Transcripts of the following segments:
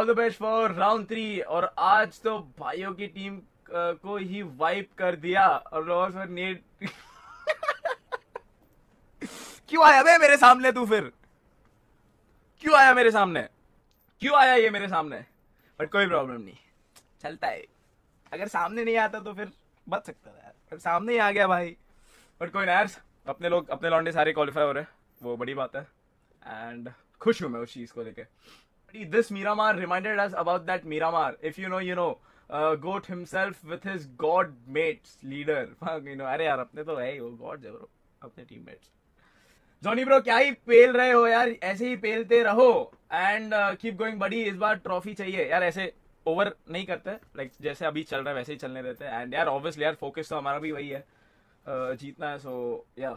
All the best for round three और आज तो भाइयों की टीम को ही वाइप कर दिया और लॉस और नेट क्यों आया बे मेरे सामने तू फिर क्यों आया मेरे सामने क्यों आया ये मेरे सामने बट कोई प्रॉब्लम नहीं चलता है अगर सामने नहीं आता तो फिर बच सकता था यार सामने ही आ गया भाई बट कोई ना अपने लोग अपने लॉन्डे सारे क्वालिफाई हो रहे हैं वो बड़ी बात है एंड खुश हूँ मैं उस चीज़ को लेकर This Miramar reminded us about that Miramar. If you know, you know. Uh, goat himself with his god mates leader. you know, अरे यार अपने तो है ही वो गॉड है ब्रो अपने टीममेट्स जॉनी ब्रो क्या ही पेल रहे हो यार ऐसे ही पेलते रहो एंड कीप गोइंग बड़ी इस बार ट्रॉफी चाहिए यार ऐसे ओवर नहीं करते लाइक like, जैसे अभी चल रहा है वैसे ही चलने देते हैं एंड यार ऑब्वियसली यार फोकस तो हमारा भी वही है uh, जीतना है सो या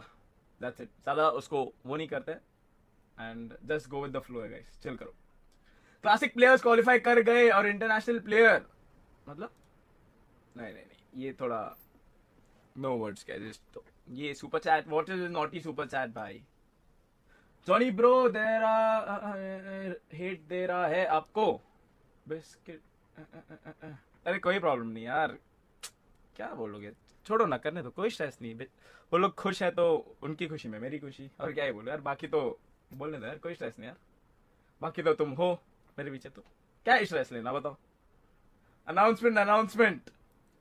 दैट्स इट ज़्यादा उसको वो नहीं करते and just go with the flow है गाइस चिल करो क्लासिक प्लेयर्स क्वालिफाई कर गए और इंटरनेशनल प्लेयर मतलब नहीं नहीं नहीं ये थोड़ा नो वर्ड्स क्या जस्ट तो ये super chat what is not ही सुपर चैट भाई जॉनी ब्रो देरा हेट दे रहा है आपको बिस्किट uh, uh, uh, अरे कोई प्रॉब्लम नहीं यार क्या बोलोगे छोड़ो ना करने तो कोई स्ट्रेस नहीं वो लोग खुश है तो उनकी खुशी में मेरी खुशी और क्या ही बोलो यार बाकी तो बोलने दो यार कोई स्ट्रेस नहीं यार बाकी तो तुम हो मेरे पीछे तो क्या स्ट्रेस लेना बताओ अनाउंसमेंट अनाउंसमेंट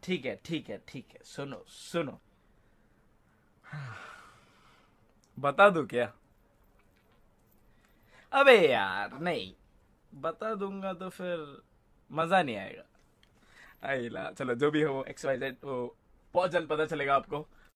ठीक है ठीक है ठीक है सुनो सुनो बता दू क्या अबे यार नहीं बता दूंगा तो फिर मजा नहीं आएगा आई ला चलो जो भी हो एक्सरसाइज वो बहुत जल्द पता चलेगा आपको